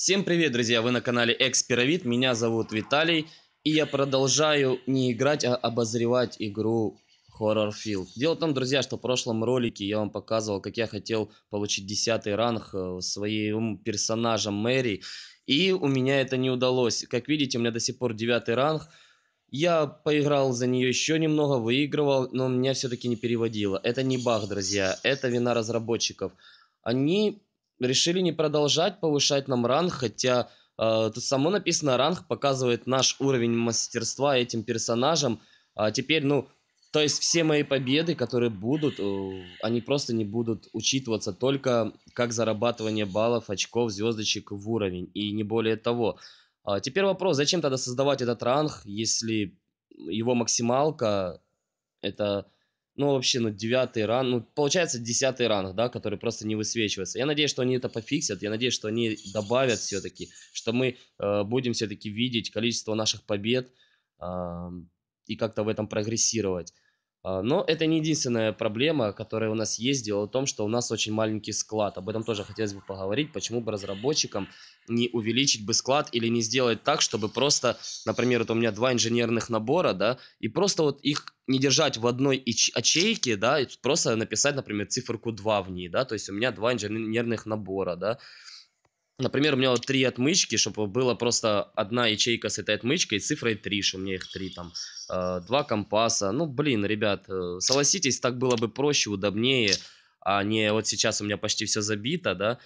Всем привет, друзья! Вы на канале Экспировид, меня зовут Виталий, и я продолжаю не играть, а обозревать игру Horror Field. Дело в том, друзья, что в прошлом ролике я вам показывал, как я хотел получить 10 ранг э, своим персонажем Мэри, и у меня это не удалось. Как видите, у меня до сих пор 9 ранг, я поиграл за нее еще немного, выигрывал, но меня все-таки не переводило. Это не баг, друзья, это вина разработчиков. Они решили не продолжать повышать нам ранг, хотя э, тут само написано ранг показывает наш уровень мастерства этим персонажам. А теперь, ну, то есть все мои победы, которые будут, э, они просто не будут учитываться только как зарабатывание баллов, очков, звездочек в уровень и не более того. А теперь вопрос, зачем тогда создавать этот ранг, если его максималка это ну, вообще, ну, девятый ран, ну, получается, десятый ранг, да, который просто не высвечивается. Я надеюсь, что они это пофиксят, я надеюсь, что они добавят все-таки, что мы э, будем все-таки видеть количество наших побед э, и как-то в этом прогрессировать. А, но это не единственная проблема, которая у нас есть. Дело в том, что у нас очень маленький склад. Об этом тоже хотелось бы поговорить. Почему бы разработчикам не увеличить бы склад или не сделать так, чтобы просто, например, вот у меня два инженерных набора, да, и просто вот их не держать в одной ячейке, да, и просто написать, например, циферку 2 в ней, да, то есть у меня два инженерных набора, да, Например, у меня вот три отмычки, чтобы было просто одна ячейка с этой отмычкой, цифрой 3, что у меня их три там, э, два компаса. Ну, блин, ребят, э, согласитесь, так было бы проще, удобнее, а не вот сейчас у меня почти все забито, да,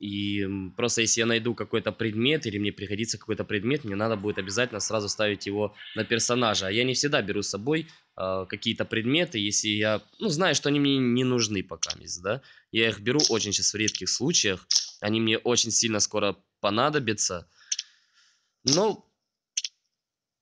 и просто если я найду какой-то предмет или мне пригодится какой-то предмет, мне надо будет обязательно сразу ставить его на персонажа. А я не всегда беру с собой э, какие-то предметы, если я, ну, знаю, что они мне не нужны пока, да. Я их беру очень сейчас в редких случаях, они мне очень сильно скоро понадобятся. Но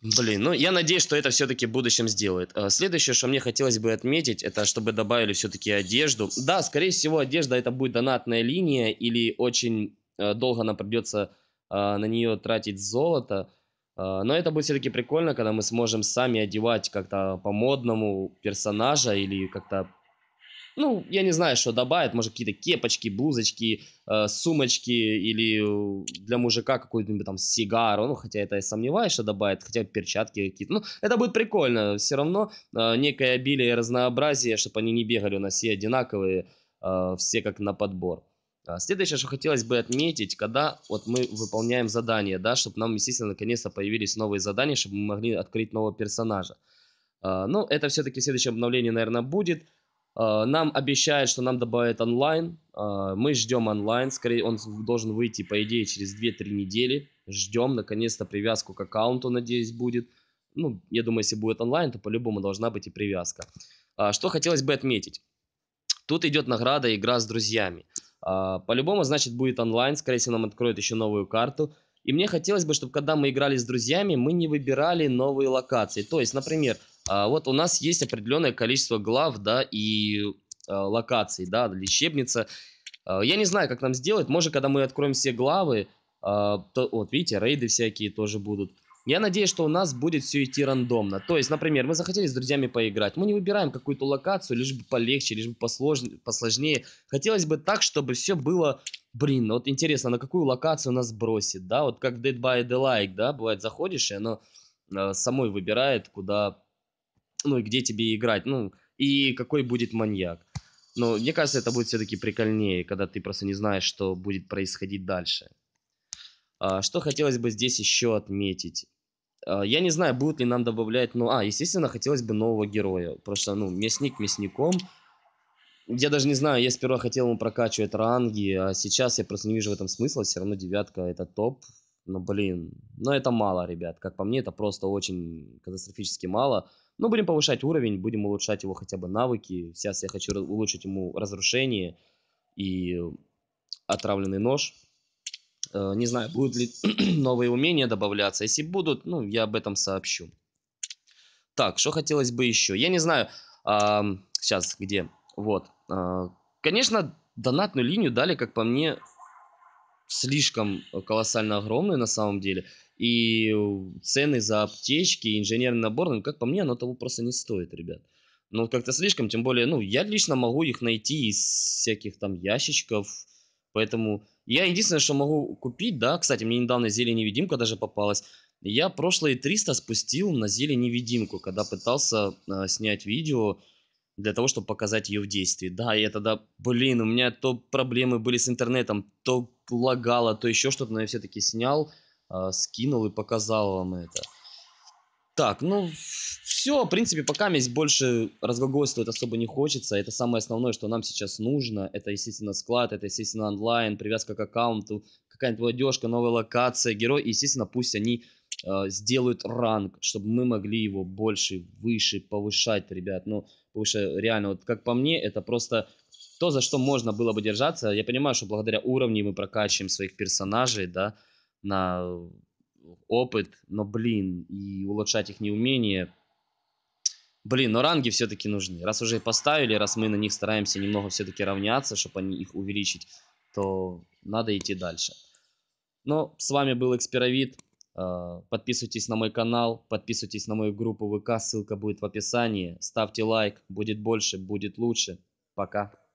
Блин, ну я надеюсь, что это все-таки в будущем сделает. А, следующее, что мне хотелось бы отметить, это чтобы добавили все-таки одежду. Да, скорее всего, одежда это будет донатная линия, или очень э, долго нам придется а, на нее тратить золото. А, но это будет все-таки прикольно, когда мы сможем сами одевать как-то по-модному персонажа или как-то ну, я не знаю, что добавят, может, какие-то кепочки, блузочки, э, сумочки или э, для мужика какую-нибудь там сигару, ну, хотя это я сомневаюсь, что добавят, хотя перчатки какие-то, ну, это будет прикольно, все равно э, некое обилие и разнообразие, чтобы они не бегали у нас все одинаковые, э, все как на подбор. А следующее, что хотелось бы отметить, когда вот мы выполняем задание, да, чтобы нам, естественно, наконец-то появились новые задания, чтобы мы могли открыть нового персонажа. Э, ну, это все-таки следующее обновление, наверное, будет. А, нам обещают, что нам добавят онлайн. А, мы ждем онлайн. Скорее, он должен выйти, по идее, через 2-3 недели. Ждем, наконец-то, привязку к аккаунту, надеюсь, будет. Ну, я думаю, если будет онлайн, то по-любому должна быть и привязка. А, что хотелось бы отметить. Тут идет награда игра с друзьями. По-любому, значит, будет онлайн. Скорее всего, нам откроют еще новую карту. И мне хотелось бы, чтобы когда мы играли с друзьями, мы не выбирали новые локации. То есть, например, а, вот у нас есть определенное количество глав, да, и а, локаций, да, лечебница. А, я не знаю, как нам сделать. Может, когда мы откроем все главы, то, вот видите, рейды всякие тоже будут. Я надеюсь, что у нас будет все идти рандомно. То есть, например, мы захотели с друзьями поиграть. Мы не выбираем какую-то локацию, лишь бы полегче, лишь бы послож... посложнее. Хотелось бы так, чтобы все было... Блин, ну вот интересно, на какую локацию нас бросит, да? Вот как Dead by the Like, да? Бывает, заходишь, и оно э, самой выбирает, куда ну и где тебе играть, ну и какой будет маньяк. Но мне кажется, это будет все-таки прикольнее, когда ты просто не знаешь, что будет происходить дальше. А, что хотелось бы здесь еще отметить? А, я не знаю, будут ли нам добавлять, ну, а, естественно, хотелось бы нового героя, просто ну, мясник мясником. Я даже не знаю, я сперва хотел ему прокачивать ранги, а сейчас я просто не вижу в этом смысла, все равно девятка это топ. Но, блин, но это мало, ребят, как по мне, это просто очень катастрофически мало. Ну, будем повышать уровень, будем улучшать его хотя бы навыки. Сейчас я хочу улучшить ему разрушение и отравленный нож. Э, не знаю, будут ли новые умения добавляться. Если будут, ну, я об этом сообщу. Так, что хотелось бы еще? Я не знаю, а, сейчас, где? Вот. А, конечно, донатную линию дали, как по мне, слишком колоссально огромную на самом деле. И э, цены за аптечки, инженерный набор, ну, как по мне, оно того просто не стоит, ребят. Ну, как-то слишком, тем более, ну, я лично могу их найти из всяких там ящичков, поэтому я единственное, что могу купить, да, кстати, мне недавно зелье невидимка даже попалась, я прошлые 300 спустил на зелье невидимку, когда пытался э, снять видео для того, чтобы показать ее в действии. Да, я тогда, блин, у меня то проблемы были с интернетом, то лагало, то еще что-то, но я все-таки снял, а, скинул и показал вам это. Так, ну, все, в принципе, пока месть больше разглагольствовать особо не хочется. Это самое основное, что нам сейчас нужно. Это, естественно, склад, это, естественно, онлайн, привязка к аккаунту, какая-нибудь владежка, новая локация, герой. И, естественно, пусть они э, сделают ранг, чтобы мы могли его больше, выше повышать, ребят. Ну, выше реально, вот как по мне, это просто то, за что можно было бы держаться. Я понимаю, что благодаря уровню мы прокачиваем своих персонажей, да, на э, опыт, но, блин, и улучшать их неумение. Блин, но ранги все-таки нужны. Раз уже поставили, раз мы на них стараемся немного все-таки равняться, чтобы они их увеличить, то надо идти дальше. Но с вами был Экспировид. Э, подписывайтесь на мой канал, подписывайтесь на мою группу ВК, ссылка будет в описании. Ставьте лайк, будет больше, будет лучше. Пока.